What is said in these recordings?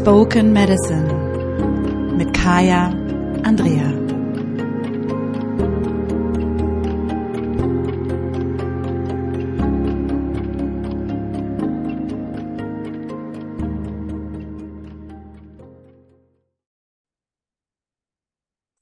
Spoken Medicine mit Kaya Andrea.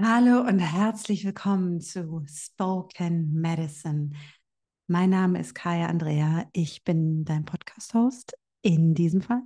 Hallo und herzlich willkommen zu Spoken Medicine. Mein Name ist Kaya Andrea. Ich bin dein Podcast-Host in diesem Fall.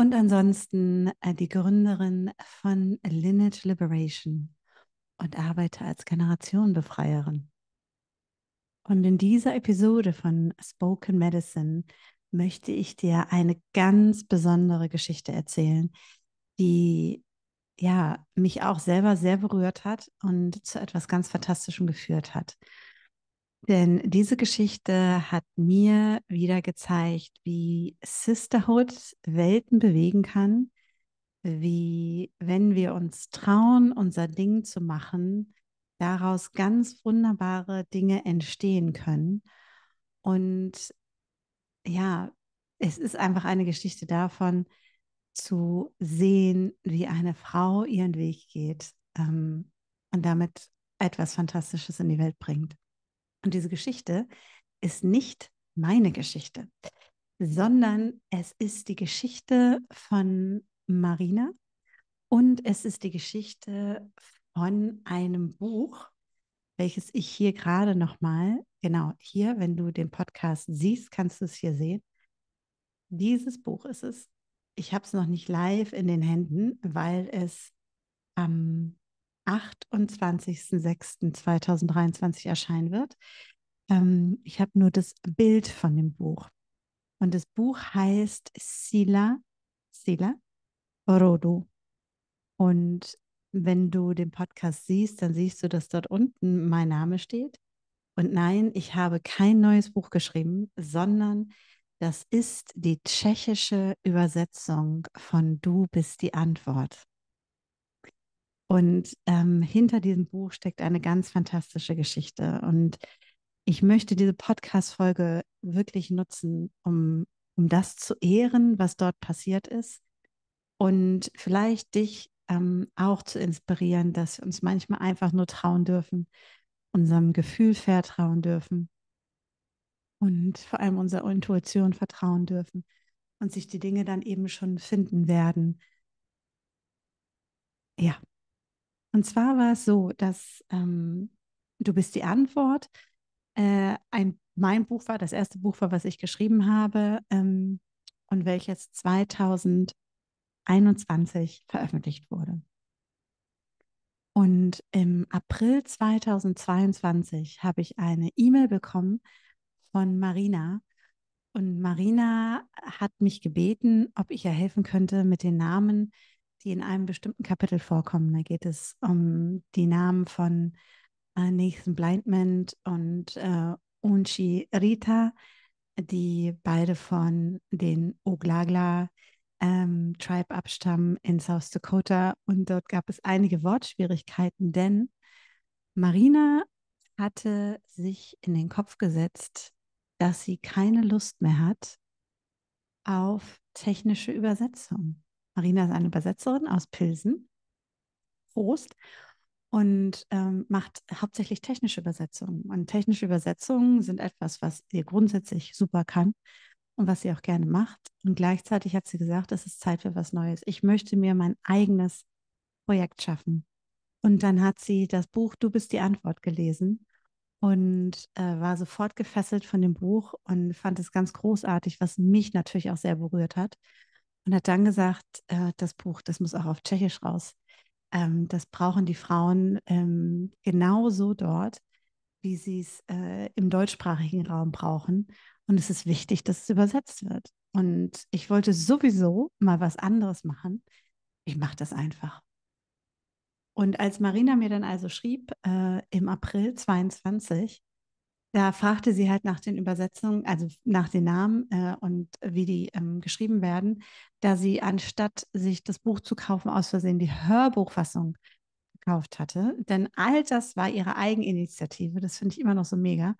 Und ansonsten äh, die Gründerin von Lineage Liberation und arbeite als Generationenbefreierin. Und in dieser Episode von Spoken Medicine möchte ich dir eine ganz besondere Geschichte erzählen, die ja mich auch selber sehr berührt hat und zu etwas ganz Fantastischem geführt hat. Denn diese Geschichte hat mir wieder gezeigt, wie Sisterhood Welten bewegen kann, wie wenn wir uns trauen, unser Ding zu machen, daraus ganz wunderbare Dinge entstehen können. Und ja, es ist einfach eine Geschichte davon, zu sehen, wie eine Frau ihren Weg geht ähm, und damit etwas Fantastisches in die Welt bringt. Und diese Geschichte ist nicht meine Geschichte, sondern es ist die Geschichte von Marina und es ist die Geschichte von einem Buch, welches ich hier gerade nochmal, genau hier, wenn du den Podcast siehst, kannst du es hier sehen. Dieses Buch ist es. Ich habe es noch nicht live in den Händen, weil es am 28.06.2023 erscheinen wird. Ähm, ich habe nur das Bild von dem Buch. Und das Buch heißt Sila, Sila Rodo. Und wenn du den Podcast siehst, dann siehst du, dass dort unten mein Name steht. Und nein, ich habe kein neues Buch geschrieben, sondern das ist die tschechische Übersetzung von Du bist die Antwort. Und ähm, hinter diesem Buch steckt eine ganz fantastische Geschichte. Und ich möchte diese Podcast-Folge wirklich nutzen, um, um das zu ehren, was dort passiert ist. Und vielleicht dich ähm, auch zu inspirieren, dass wir uns manchmal einfach nur trauen dürfen, unserem Gefühl vertrauen dürfen und vor allem unserer Intuition vertrauen dürfen und sich die Dinge dann eben schon finden werden. Ja, und zwar war es so, dass ähm, du bist die Antwort. Äh, ein, mein Buch war, das erste Buch war, was ich geschrieben habe ähm, und welches 2021 veröffentlicht wurde. Und im April 2022 habe ich eine E-Mail bekommen von Marina. Und Marina hat mich gebeten, ob ich ihr helfen könnte mit den Namen die in einem bestimmten Kapitel vorkommen. Da geht es um die Namen von äh, Nathan Blindment und äh, Unchi Rita, die beide von den Oglagla ähm, Tribe abstammen in South Dakota. Und dort gab es einige Wortschwierigkeiten, denn Marina hatte sich in den Kopf gesetzt, dass sie keine Lust mehr hat auf technische Übersetzung. Marina ist eine Übersetzerin aus Pilsen. Prost. Und ähm, macht hauptsächlich technische Übersetzungen. Und technische Übersetzungen sind etwas, was ihr grundsätzlich super kann und was sie auch gerne macht. Und gleichzeitig hat sie gesagt, es ist Zeit für was Neues. Ich möchte mir mein eigenes Projekt schaffen. Und dann hat sie das Buch Du bist die Antwort gelesen und äh, war sofort gefesselt von dem Buch und fand es ganz großartig, was mich natürlich auch sehr berührt hat und hat dann gesagt, äh, das Buch, das muss auch auf Tschechisch raus. Ähm, das brauchen die Frauen ähm, genauso dort, wie sie es äh, im deutschsprachigen Raum brauchen. Und es ist wichtig, dass es übersetzt wird. Und ich wollte sowieso mal was anderes machen. Ich mache das einfach. Und als Marina mir dann also schrieb, äh, im April 22, da fragte sie halt nach den Übersetzungen, also nach den Namen äh, und wie die ähm, geschrieben werden, da sie anstatt sich das Buch zu kaufen, aus Versehen die Hörbuchfassung gekauft hatte. Denn all das war ihre Eigeninitiative, das finde ich immer noch so mega,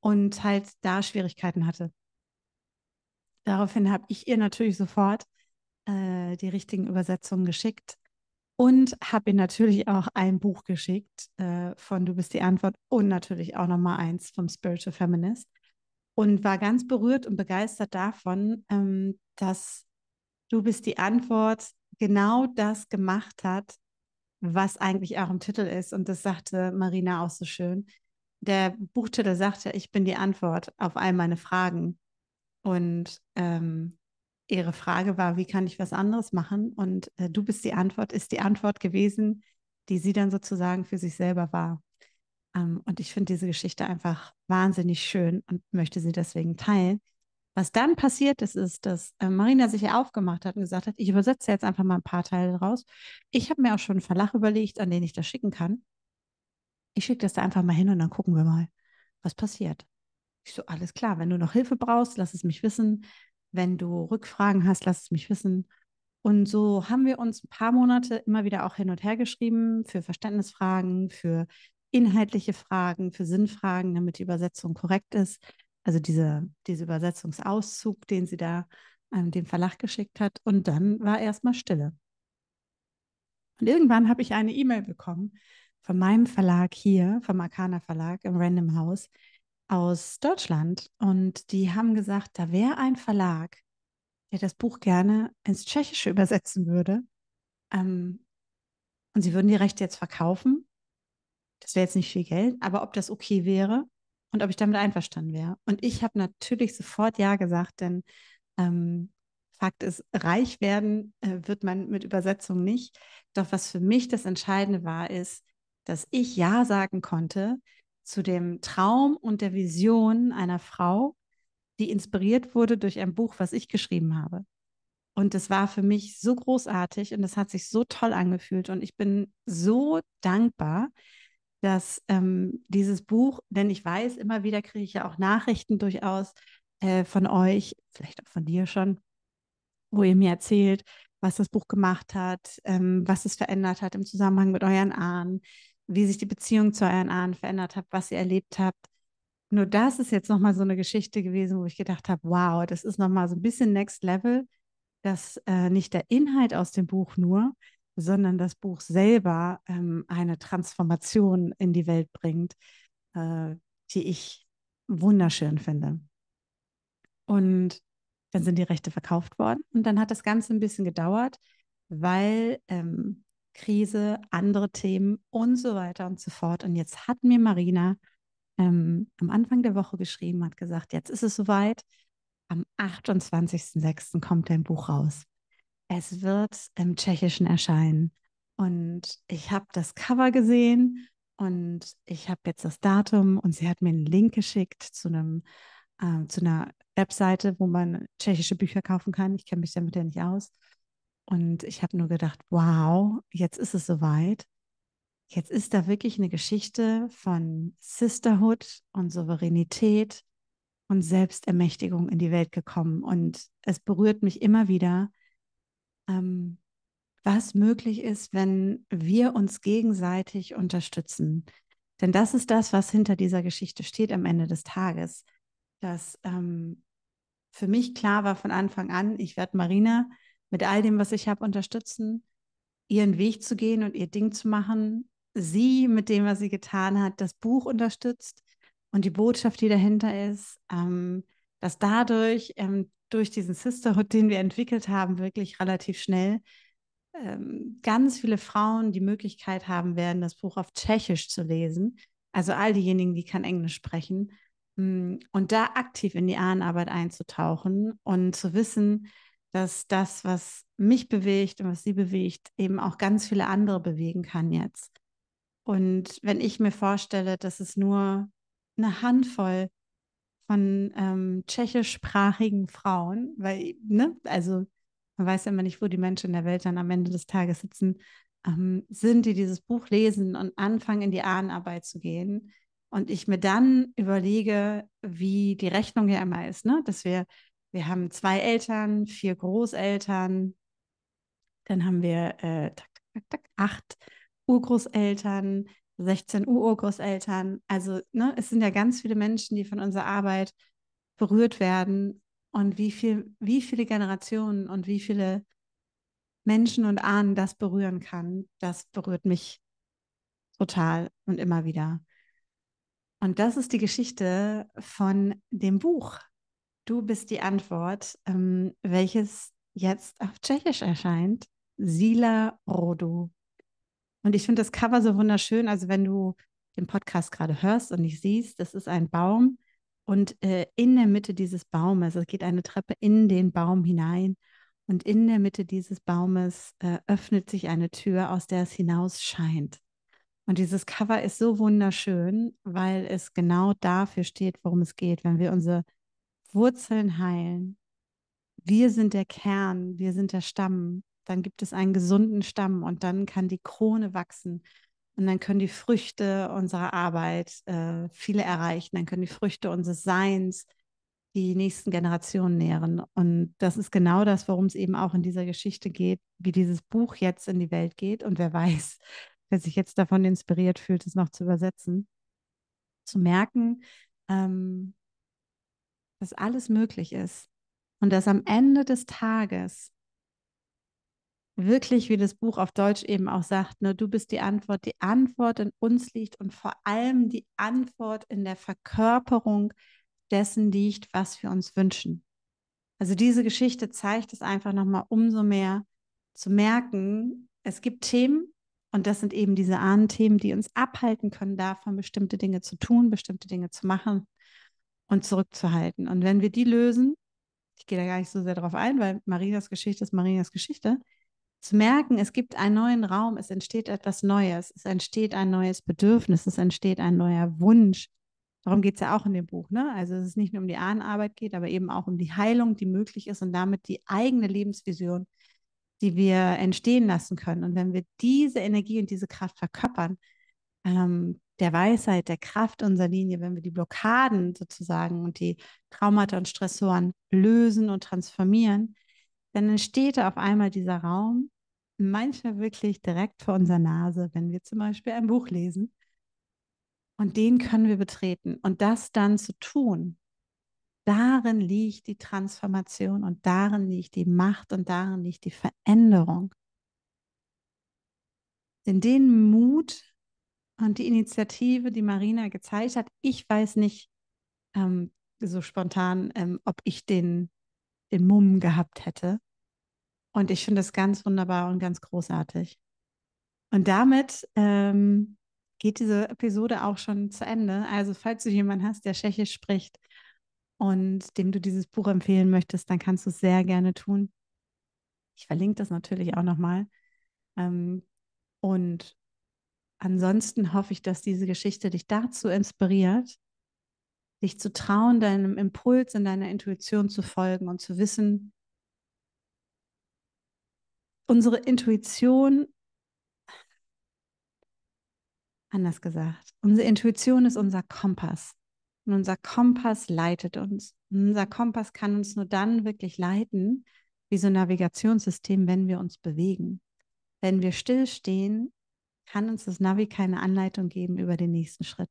und halt da Schwierigkeiten hatte. Daraufhin habe ich ihr natürlich sofort äh, die richtigen Übersetzungen geschickt und habe ihr natürlich auch ein Buch geschickt äh, von Du bist die Antwort und natürlich auch nochmal eins vom Spiritual Feminist. Und war ganz berührt und begeistert davon, ähm, dass Du bist die Antwort genau das gemacht hat, was eigentlich auch im Titel ist. Und das sagte Marina auch so schön. Der Buchtitel sagte, ich bin die Antwort auf all meine Fragen. Und ähm, ihre Frage war, wie kann ich was anderes machen? Und äh, du bist die Antwort, ist die Antwort gewesen, die sie dann sozusagen für sich selber war. Ähm, und ich finde diese Geschichte einfach wahnsinnig schön und möchte sie deswegen teilen. Was dann passiert ist, ist, dass äh, Marina sich ja aufgemacht hat und gesagt hat, ich übersetze jetzt einfach mal ein paar Teile raus. Ich habe mir auch schon einen Verlag überlegt, an den ich das schicken kann. Ich schicke das da einfach mal hin und dann gucken wir mal, was passiert. Ich so, alles klar, wenn du noch Hilfe brauchst, lass es mich wissen. Wenn du Rückfragen hast, lass es mich wissen. Und so haben wir uns ein paar Monate immer wieder auch hin und her geschrieben für Verständnisfragen, für inhaltliche Fragen, für Sinnfragen, damit die Übersetzung korrekt ist. Also diese, diese Übersetzungsauszug, den sie da ähm, dem Verlag geschickt hat. Und dann war erstmal Stille. Und irgendwann habe ich eine E-Mail bekommen von meinem Verlag hier, vom Arcana Verlag im Random House, aus Deutschland und die haben gesagt, da wäre ein Verlag, der das Buch gerne ins Tschechische übersetzen würde. Ähm, und sie würden die Rechte jetzt verkaufen. Das wäre jetzt nicht viel Geld, aber ob das okay wäre und ob ich damit einverstanden wäre. Und ich habe natürlich sofort Ja gesagt, denn ähm, Fakt ist, reich werden äh, wird man mit Übersetzung nicht. Doch was für mich das Entscheidende war, ist, dass ich Ja sagen konnte, zu dem Traum und der Vision einer Frau, die inspiriert wurde durch ein Buch, was ich geschrieben habe. Und das war für mich so großartig und das hat sich so toll angefühlt. Und ich bin so dankbar, dass ähm, dieses Buch, denn ich weiß, immer wieder kriege ich ja auch Nachrichten durchaus äh, von euch, vielleicht auch von dir schon, wo ihr mir erzählt, was das Buch gemacht hat, ähm, was es verändert hat im Zusammenhang mit euren Ahnen, wie sich die Beziehung zu euren Ahnen verändert hat, was ihr erlebt habt. Nur das ist jetzt nochmal so eine Geschichte gewesen, wo ich gedacht habe, wow, das ist nochmal so ein bisschen Next Level, dass äh, nicht der Inhalt aus dem Buch nur, sondern das Buch selber ähm, eine Transformation in die Welt bringt, äh, die ich wunderschön finde. Und dann sind die Rechte verkauft worden und dann hat das Ganze ein bisschen gedauert, weil ähm, Krise, andere Themen und so weiter und so fort. Und jetzt hat mir Marina ähm, am Anfang der Woche geschrieben, hat gesagt, jetzt ist es soweit. Am 28.06. kommt dein Buch raus. Es wird im Tschechischen erscheinen. Und ich habe das Cover gesehen und ich habe jetzt das Datum und sie hat mir einen Link geschickt zu einem äh, zu einer Webseite, wo man tschechische Bücher kaufen kann. Ich kenne mich damit ja nicht aus. Und ich habe nur gedacht, wow, jetzt ist es soweit. Jetzt ist da wirklich eine Geschichte von Sisterhood und Souveränität und Selbstermächtigung in die Welt gekommen. Und es berührt mich immer wieder, ähm, was möglich ist, wenn wir uns gegenseitig unterstützen. Denn das ist das, was hinter dieser Geschichte steht am Ende des Tages. Dass ähm, für mich klar war von Anfang an, ich werde Marina mit all dem, was ich habe, unterstützen, ihren Weg zu gehen und ihr Ding zu machen. Sie mit dem, was sie getan hat, das Buch unterstützt und die Botschaft, die dahinter ist, ähm, dass dadurch, ähm, durch diesen Sisterhood, den wir entwickelt haben, wirklich relativ schnell ähm, ganz viele Frauen die Möglichkeit haben werden, das Buch auf Tschechisch zu lesen. Also all diejenigen, die kein Englisch sprechen. Hm, und da aktiv in die Ahnenarbeit einzutauchen und zu wissen, dass das, was mich bewegt und was sie bewegt, eben auch ganz viele andere bewegen kann jetzt. Und wenn ich mir vorstelle, dass es nur eine Handvoll von ähm, tschechischsprachigen Frauen, weil, ne, also man weiß ja immer nicht, wo die Menschen in der Welt dann am Ende des Tages sitzen, ähm, sind, die dieses Buch lesen und anfangen, in die Ahnenarbeit zu gehen. Und ich mir dann überlege, wie die Rechnung ja immer ist, ne? dass wir wir haben zwei Eltern, vier Großeltern, dann haben wir äh, tak, tak, tak, acht Urgroßeltern, 16 Urgroßeltern. Also ne, es sind ja ganz viele Menschen, die von unserer Arbeit berührt werden. Und wie, viel, wie viele Generationen und wie viele Menschen und Ahnen das berühren kann, das berührt mich total und immer wieder. Und das ist die Geschichte von dem Buch, Du bist die Antwort, ähm, welches jetzt auf Tschechisch erscheint. Sila Rodu. Und ich finde das Cover so wunderschön. Also wenn du den Podcast gerade hörst und nicht siehst, das ist ein Baum und äh, in der Mitte dieses Baumes, es geht eine Treppe in den Baum hinein und in der Mitte dieses Baumes äh, öffnet sich eine Tür, aus der es hinaus scheint. Und dieses Cover ist so wunderschön, weil es genau dafür steht, worum es geht, wenn wir unsere Wurzeln heilen. Wir sind der Kern, wir sind der Stamm. Dann gibt es einen gesunden Stamm und dann kann die Krone wachsen. Und dann können die Früchte unserer Arbeit äh, viele erreichen. Dann können die Früchte unseres Seins die nächsten Generationen nähren. Und das ist genau das, worum es eben auch in dieser Geschichte geht, wie dieses Buch jetzt in die Welt geht. Und wer weiß, wer sich jetzt davon inspiriert fühlt, es noch zu übersetzen, zu merken, ähm, dass alles möglich ist und dass am Ende des Tages wirklich, wie das Buch auf Deutsch eben auch sagt, ne, du bist die Antwort, die Antwort in uns liegt und vor allem die Antwort in der Verkörperung dessen liegt, was wir uns wünschen. Also diese Geschichte zeigt es einfach nochmal umso mehr zu merken, es gibt Themen und das sind eben diese Ahnenthemen, die uns abhalten können davon, bestimmte Dinge zu tun, bestimmte Dinge zu machen und zurückzuhalten. Und wenn wir die lösen, ich gehe da gar nicht so sehr drauf ein, weil Marinas Geschichte ist Marinas Geschichte, zu merken, es gibt einen neuen Raum, es entsteht etwas Neues, es entsteht ein neues Bedürfnis, es entsteht ein neuer Wunsch. Darum geht es ja auch in dem Buch. Ne? Also es ist nicht nur um die Ahnenarbeit geht, aber eben auch um die Heilung, die möglich ist und damit die eigene Lebensvision, die wir entstehen lassen können. Und wenn wir diese Energie und diese Kraft verkörpern, ähm, der Weisheit, der Kraft unserer Linie, wenn wir die Blockaden sozusagen und die Traumata und Stressoren lösen und transformieren, dann entsteht auf einmal dieser Raum, manchmal wirklich direkt vor unserer Nase, wenn wir zum Beispiel ein Buch lesen. Und den können wir betreten. Und das dann zu tun, darin liegt die Transformation und darin liegt die Macht und darin liegt die Veränderung. Denn den Mut und die Initiative, die Marina gezeigt hat. Ich weiß nicht ähm, so spontan, ähm, ob ich den, den Mumm gehabt hätte. Und ich finde das ganz wunderbar und ganz großartig. Und damit ähm, geht diese Episode auch schon zu Ende. Also falls du jemanden hast, der Tschechisch spricht und dem du dieses Buch empfehlen möchtest, dann kannst du es sehr gerne tun. Ich verlinke das natürlich auch nochmal. Ähm, und ansonsten hoffe ich, dass diese Geschichte dich dazu inspiriert, dich zu trauen, deinem Impuls und deiner Intuition zu folgen und zu wissen, unsere Intuition, anders gesagt, unsere Intuition ist unser Kompass. Und unser Kompass leitet uns. Und unser Kompass kann uns nur dann wirklich leiten, wie so ein Navigationssystem, wenn wir uns bewegen. Wenn wir stillstehen, kann uns das Navi keine Anleitung geben über den nächsten Schritt.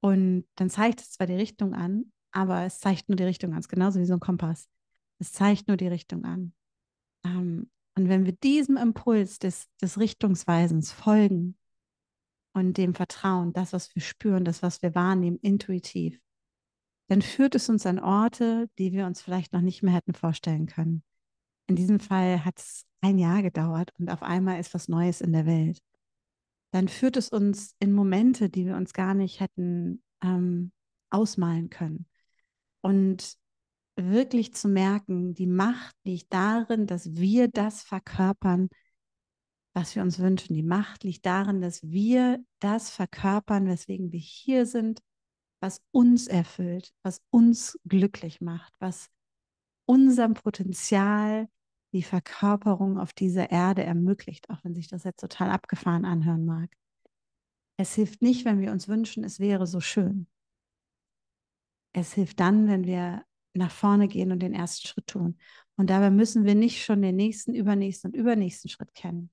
Und dann zeigt es zwar die Richtung an, aber es zeigt nur die Richtung an. Es ist genauso wie so ein Kompass. Es zeigt nur die Richtung an. Ähm, und wenn wir diesem Impuls des, des Richtungsweisens folgen und dem Vertrauen, das, was wir spüren, das, was wir wahrnehmen, intuitiv, dann führt es uns an Orte, die wir uns vielleicht noch nicht mehr hätten vorstellen können. In diesem Fall hat es ein Jahr gedauert und auf einmal ist was Neues in der Welt. Dann führt es uns in Momente, die wir uns gar nicht hätten ähm, ausmalen können. Und wirklich zu merken, die Macht liegt darin, dass wir das verkörpern, was wir uns wünschen. Die Macht liegt darin, dass wir das verkörpern, weswegen wir hier sind, was uns erfüllt, was uns glücklich macht, was unserem Potenzial die Verkörperung auf dieser Erde ermöglicht, auch wenn sich das jetzt total abgefahren anhören mag. Es hilft nicht, wenn wir uns wünschen, es wäre so schön. Es hilft dann, wenn wir nach vorne gehen und den ersten Schritt tun. Und dabei müssen wir nicht schon den nächsten, übernächsten und übernächsten Schritt kennen.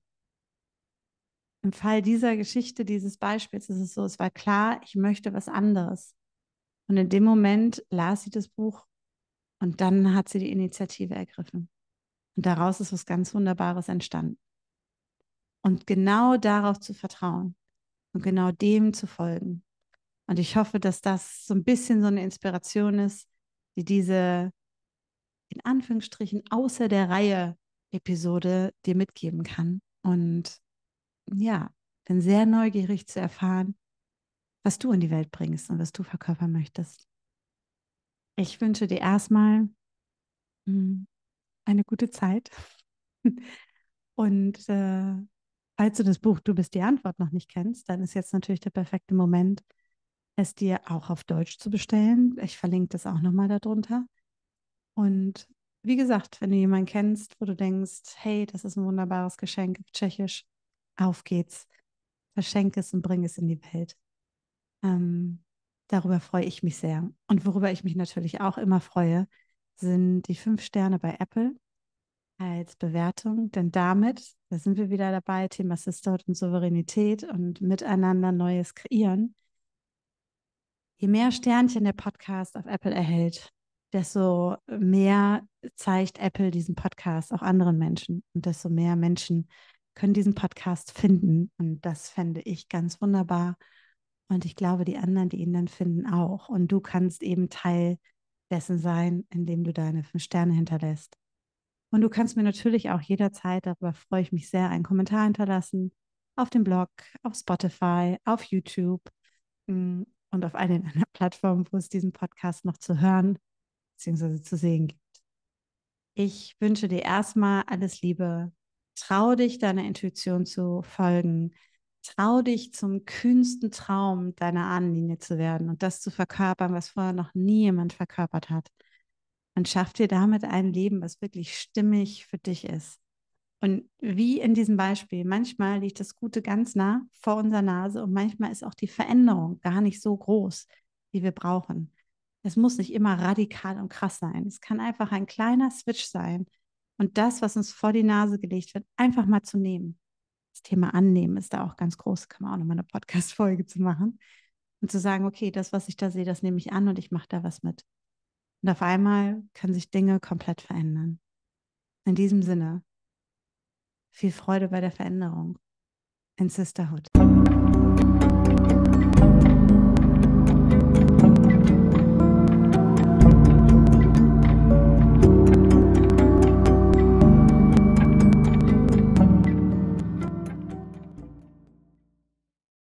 Im Fall dieser Geschichte, dieses Beispiels ist es so, es war klar, ich möchte was anderes. Und in dem Moment las sie das Buch und dann hat sie die Initiative ergriffen. Und daraus ist was ganz Wunderbares entstanden. Und genau darauf zu vertrauen und genau dem zu folgen. Und ich hoffe, dass das so ein bisschen so eine Inspiration ist, die diese in Anführungsstrichen außer der Reihe Episode dir mitgeben kann. Und ja, bin sehr neugierig zu erfahren, was du in die Welt bringst und was du verkörpern möchtest. Ich wünsche dir erstmal hm, eine gute Zeit. Und äh, falls du das Buch Du bist die Antwort noch nicht kennst, dann ist jetzt natürlich der perfekte Moment, es dir auch auf Deutsch zu bestellen. Ich verlinke das auch nochmal darunter. Und wie gesagt, wenn du jemanden kennst, wo du denkst, hey, das ist ein wunderbares Geschenk auf Tschechisch, auf geht's. Verschenke es und bring es in die Welt. Ähm, Darüber freue ich mich sehr. Und worüber ich mich natürlich auch immer freue, sind die fünf Sterne bei Apple als Bewertung, denn damit, da sind wir wieder dabei, Thema Sisterhood und Souveränität und miteinander Neues kreieren. Je mehr Sternchen der Podcast auf Apple erhält, desto mehr zeigt Apple diesen Podcast auch anderen Menschen und desto mehr Menschen können diesen Podcast finden. Und das fände ich ganz wunderbar und ich glaube, die anderen, die ihn dann finden, auch. Und du kannst eben Teil dessen sein, indem du deine fünf Sterne hinterlässt. Und du kannst mir natürlich auch jederzeit, darüber freue ich mich sehr, einen Kommentar hinterlassen. Auf dem Blog, auf Spotify, auf YouTube mm, und auf allen anderen Plattformen, wo es diesen Podcast noch zu hören bzw. zu sehen gibt. Ich wünsche dir erstmal alles Liebe. Trau dich, deiner Intuition zu folgen trau dich zum kühnsten Traum deiner Ahnenlinie zu werden und das zu verkörpern, was vorher noch nie jemand verkörpert hat. Und schaff dir damit ein Leben, was wirklich stimmig für dich ist. Und wie in diesem Beispiel, manchmal liegt das Gute ganz nah vor unserer Nase und manchmal ist auch die Veränderung gar nicht so groß, wie wir brauchen. Es muss nicht immer radikal und krass sein. Es kann einfach ein kleiner Switch sein und das, was uns vor die Nase gelegt wird, einfach mal zu nehmen das Thema Annehmen ist da auch ganz groß. Kann man auch nochmal eine Podcast-Folge zu machen. Und zu sagen, okay, das, was ich da sehe, das nehme ich an und ich mache da was mit. Und auf einmal können sich Dinge komplett verändern. In diesem Sinne, viel Freude bei der Veränderung in Sisterhood.